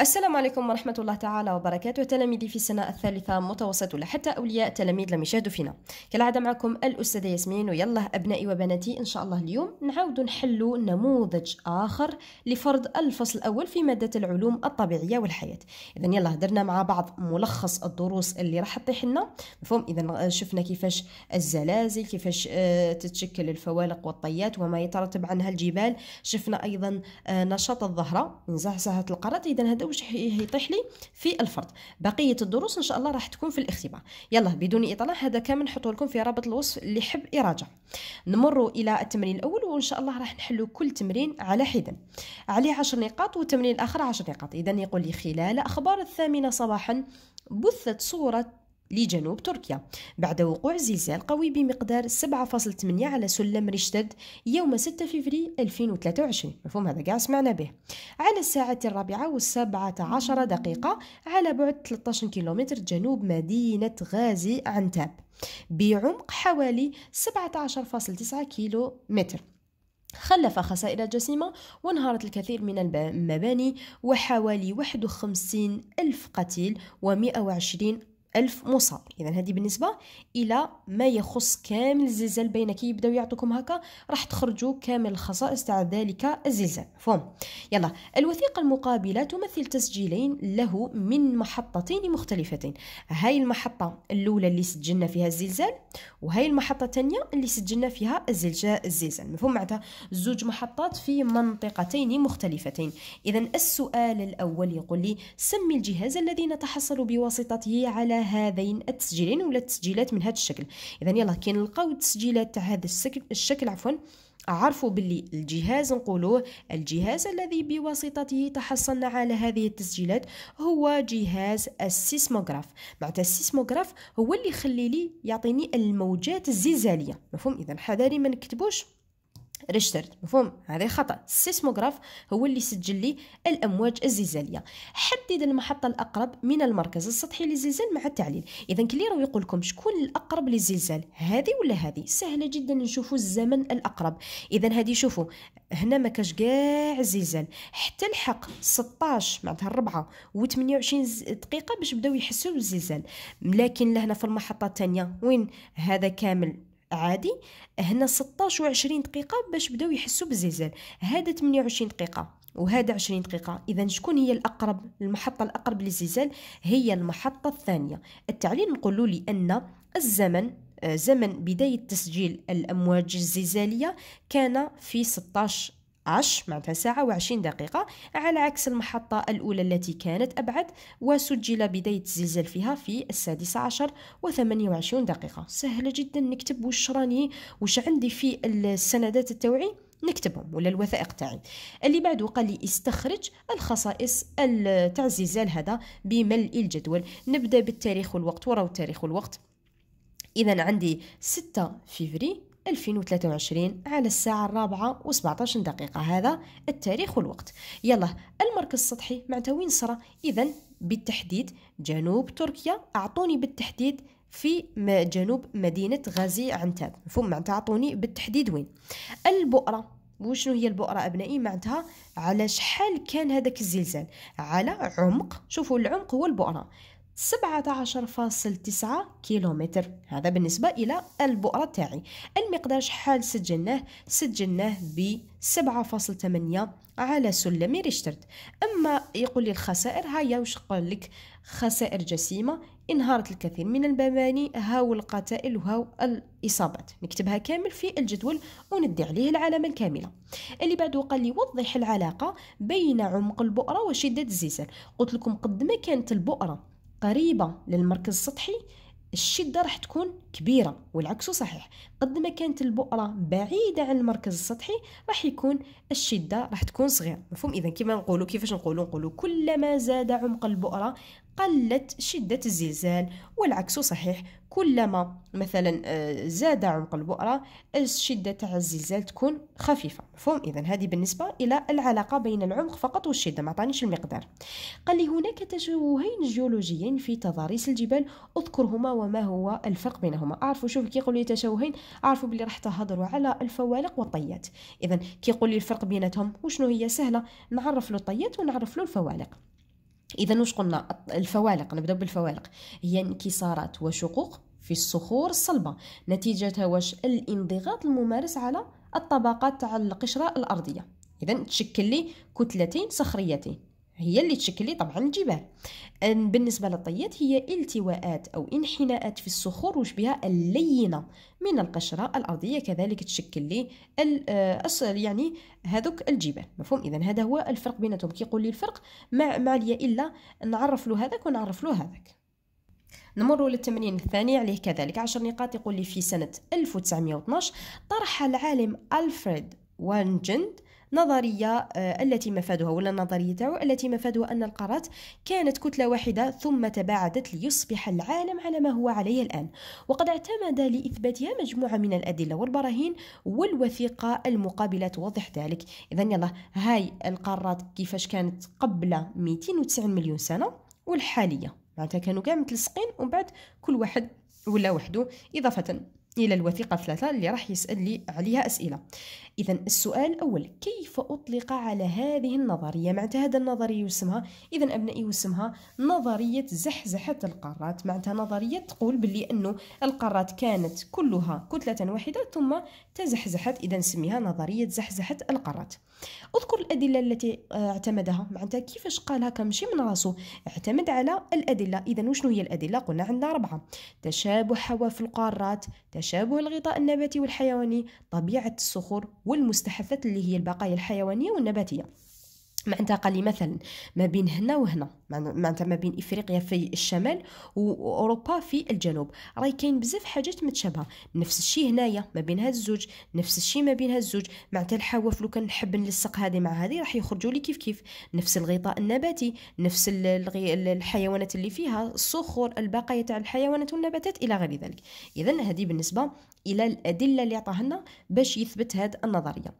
السلام عليكم ورحمة الله تعالى وبركاته تلاميذي في السنة الثالثة متوسط ولا حتى أولياء تلاميذ لم يشاهدوا فينا كالعادة معكم الأستاذة ياسمين ويلا أبنائي وبناتي إن شاء الله اليوم نعود نحل نموذج آخر لفرض الفصل الأول في مادة العلوم الطبيعية والحياة إذا يلا درنا مع بعض ملخص الدروس اللي راح تطيح لنا مفهوم إذا شفنا كيفاش الزلازل كيفاش آه، تتشكل الفوالق والطيات وما يترتب عنها الجبال شفنا أيضا آه، نشاط الظهرة من زحزحة القارات إذا هذا هذا واش يطيح لي في الفرض بقيه الدروس ان شاء الله راح تكون في الاختبار يلا بدون اطاله هذا كامل نحطه لكم في رابط الوصف اللي يحب يراجع نمر الى التمرين الاول وان شاء الله راح نحلو كل تمرين على حدا عليه 10 نقاط والتمرين الاخر 10 نقاط اذا يقول لي خلال اخبار الثامنه صباحا بثت صوره لجنوب تركيا بعد وقوع زلزال قوي بمقدار 7.8 على سلم ريشتد يوم 6 فبراير 2023 مفهوم هذا كاع سمعنا به على الساعة الرابعة والسبعة عشر دقيقة على بعد 13 كيلومتر جنوب مدينة غازي عنتاب بعمق حوالي 17.9 كيلو متر خلف خسائر جسيمة وانهارت الكثير من المباني وحوالي 51 ألف قتيل و120 ألف مصاب إذا هذه بالنسبة إلى ما يخص كامل الزلزال بين كي يبداو يعطوكم هكا راح تخرجوا كامل الخصائص تاع ذلك الزلزال مفهوم يلا الوثيقة المقابلة تمثل تسجيلين له من محطتين مختلفتين هاي المحطة الأولى اللي سجلنا فيها الزلزال وهاي المحطة الثانية اللي سجلنا فيها الزلزال الزلزال مفهوم معناتها زوج محطات في منطقتين مختلفتين إذا السؤال الأول يقول لي سمي الجهاز الذي نتحصل بواسطته على هذين التسجيلين ولا التسجيلات من هذا الشكل اذا يلا كي نلقاو التسجيلات تاع هذا الشكل الشكل عفوا عرفوا باللي الجهاز نقولوه الجهاز الذي بواسطته تحصلنا على هذه التسجيلات هو جهاز السيسموغراف معناتها السيسموغراف هو اللي يخلي لي يعطيني الموجات الزلزاليه مفهوم اذا حذاري ما نكتبوش ريشتر مفهوم هذا خطا السيسموغراف هو اللي يسجل لي الامواج الزلزاليه حدد المحطه الاقرب من المركز السطحي للزلزال مع التعليل اذا كلي راه يقول لكم شكون الاقرب للزلزال هذه ولا هذه سهله جدا نشوفوا الزمن الاقرب اذا هذه شوفوا هنا ما كاش كاع الزلزال حتى الحق 16 معناتها الربعه و28 دقيقه باش بداو يحسوا بالزلزال لكن لهنا في المحطه الثانيه وين هذا كامل عادي هنا 16 و20 دقيقة باش بداو يحسوا بالزلزال هذا 28 دقيقة وهذا 20 دقيقة إذا شكون هي الأقرب المحطة الأقرب للزلزال هي المحطة الثانية التعليل نقول له لأن الزمن آه، زمن بداية تسجيل الأمواج الزلزالية كان في 16 عش معناتها ساعة وعشرين دقيقة على عكس المحطة الأولى التي كانت أبعد وسجل بداية الزلزال فيها في السادسة عشر وثمانية وعشرون دقيقة سهلة جدا نكتب وش راني وش عندي في السندات التوعي نكتبهم ولا الوثائق تاعي اللي بعده قال لي استخرج الخصائص تاع الزلزال هذا بملء الجدول نبدا بالتاريخ والوقت وراو التاريخ والوقت اذا عندي 6 فيفري 2023 على الساعة الرابعة و17 دقيقة هذا التاريخ والوقت يلا المركز السطحي معناتها وين صرا إذا بالتحديد جنوب تركيا أعطوني بالتحديد في جنوب مدينة غازي عنتاب مفهوم معناتها أعطوني بالتحديد وين البؤرة وشنو هي البؤرة أبنائي معناتها على شحال كان هذاك الزلزال على عمق شوفوا العمق هو البؤرة 17.9 كيلومتر هذا بالنسبة إلى البؤرة تاعي المقدار شحال سجلناه سجلناه ب 7.8 على سلم ريشترد أما يقول لي الخسائر هيا وش قال لك خسائر جسيمة انهارت الكثير من المباني هاو القتائل وهاو الإصابات نكتبها كامل في الجدول وندي عليه العلامة الكاملة اللي بعده قال لي وضح العلاقة بين عمق البؤرة وشدة الزلزال قلت لكم قد ما كانت البؤرة قريبة للمركز السطحي الشدة راح تكون كبيرة والعكس صحيح قد ما كانت البؤرة بعيدة عن المركز السطحي راح يكون الشدة راح تكون صغيرة مفهوم إذا كيف نقوله كيفاش نقوله نقوله كلما زاد عمق البؤرة قلت شدة الزلزال والعكس صحيح كلما مثلا آه، زاد عمق البؤرة الشدة تاع الزلزال تكون خفيفة مفهوم إذا هذه بالنسبة إلى العلاقة بين العمق فقط والشدة ما عطانيش المقدار قال لي هناك تشوهين جيولوجيين في تضاريس الجبال اذكرهما وما هو الفرق بينهما أعرفوا شوف كي يقول لي تشوهين أعرفوا بلي راح تهضروا على الفوالق والطيات إذا كي يقول لي الفرق بيناتهم وشنو هي سهلة نعرف له الطيات ونعرف له الفوالق اذا واش قلنا الفوالق نبداو بالفوالق هي انكسارات وشقوق في الصخور الصلبه نتيجه واش الانضغاط الممارس على الطبقات تاع القشره الارضيه اذا تشكل لي كتلتين صخريتين هي اللي تشكلي طبعا الجبال بالنسبة للطيات هي التواءات أو انحناءات في الصخور وشبهها اللينة من القشرة الأرضية كذلك تشكل لي آه، يعني هذوك الجبال مفهوم إذا هذا هو الفرق بيناتهم كي يقول لي الفرق ما, ما عليا إلا نعرف له هذاك ونعرف له هذاك نمر للتمرين الثاني عليه كذلك عشر نقاط يقول لي في سنة 1912 طرح العالم ألفريد وانجند نظريه آه، التي مفادها ولا النظريه تاعو التي مفادها ان القارات كانت كتله واحده ثم تباعدت ليصبح العالم على ما هو عليه الان وقد اعتمد لاثباتها مجموعه من الادله والبراهين والوثيقه المقابله توضح ذلك اذا يلا هاي القارات كيفاش كانت قبل 290 مليون سنه والحاليه معناتها كانوا كاع متلصقين ومن بعد كل واحد ولا وحده اضافه إلى الوثيقة ثلاثة اللي راح يسأل لي عليها أسئلة إذا السؤال الأول كيف أطلق على هذه النظرية معناتها هذا النظرية يسمها إذا أبنائي يسمها نظرية زحزحة القارات معناتها نظرية تقول باللي أنه القارات كانت كلها كتلة واحدة ثم تزحزحت إذا نسميها نظرية زحزحة القارات اذكر الأدلة التي آه، اعتمدها معناتها كيفاش قالها كمشي من راسه اعتمد على الأدلة إذا وشنو هي الأدلة قلنا عندنا أربعة تشابه حواف القارات تشابه الغطاء النباتي والحيواني طبيعة الصخور والمستحثات اللي هي البقايا الحيوانية والنباتية معناتها لي مثلا ما بين هنا وهنا معناتها ما بين افريقيا في الشمال واوروبا في الجنوب راهي كاين بزاف حاجات متشابهه نفس الشيء هنايا ما بين هاد الزوج نفس الشيء ما بين هاد الزوج معناتها الحواف لو كان نحب نلصق هذه مع هذه راح يخرجوا لي كيف كيف نفس الغطاء النباتي نفس الحيوانات اللي فيها الصخور البقايا تاع الحيوانات والنباتات الى غير ذلك اذا هذه بالنسبه الى الادله اللي عطاها لنا باش يثبت هذه النظريه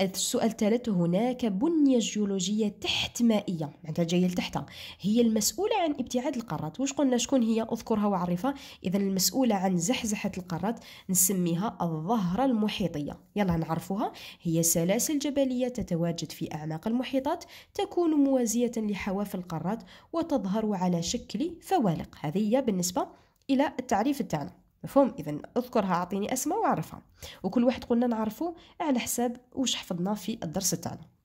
السؤال الثالث هناك بنيه جيولوجيه تكنولوجيه تحت مائيه معناتها جايه لتحتها هي المسؤوله عن ابتعاد القارات واش قلنا شكون هي اذكرها وعرفها اذا المسؤوله عن زحزحه القارات نسميها الظهره المحيطيه يلا نعرفوها هي سلاسل جبليه تتواجد في اعماق المحيطات تكون موازيه لحواف القارات وتظهر على شكل فوالق هذه هي بالنسبه الى التعريف تاعنا مفهوم اذا اذكرها اعطيني اسماء وعرفها وكل واحد قلنا نعرفه على حساب واش حفظنا في الدرس تاعنا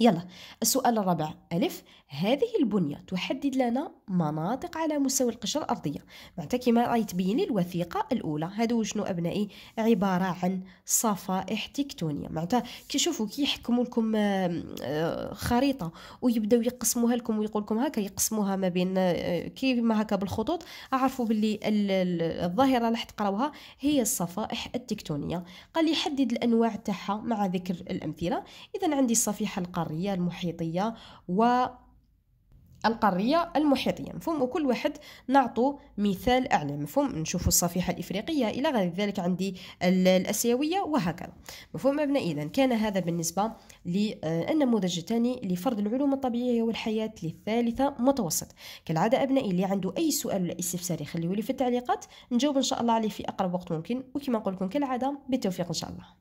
يلا السؤال الرابع ألف هذه البنية تحدد لنا مناطق على مستوى القشرة الأرضية معناتها كما راهي تبين لي الوثيقة الأولى هادو شنو أبنائي عبارة عن صفائح تكتونية معناتها كي شوفوا كي يحكموا لكم آه، خريطة ويبداو يقسموها لكم ويقول لكم هكا يقسموها ما بين آه، كيما هكا بالخطوط أعرفوا باللي الظاهرة اللي تقراوها هي الصفائح التكتونية قال لي حدد الأنواع تاعها مع ذكر الأمثلة إذا عندي الصفيحة القارة القارية المحيطية و القارية المحيطية مفهوم وكل واحد نعطو مثال أعلى مفهوم نشوف الصفيحة الإفريقية إلى غير ذلك عندي الأسيوية وهكذا مفهوم أبناء إذا كان هذا بالنسبة للنموذج آه، الثاني لفرض العلوم الطبيعية والحياة للثالثة متوسط كالعادة أبنائي اللي عنده أي سؤال ولا استفسار يخليه لي في التعليقات نجاوب إن شاء الله عليه في أقرب وقت ممكن وكما نقول لكم كالعادة بالتوفيق إن شاء الله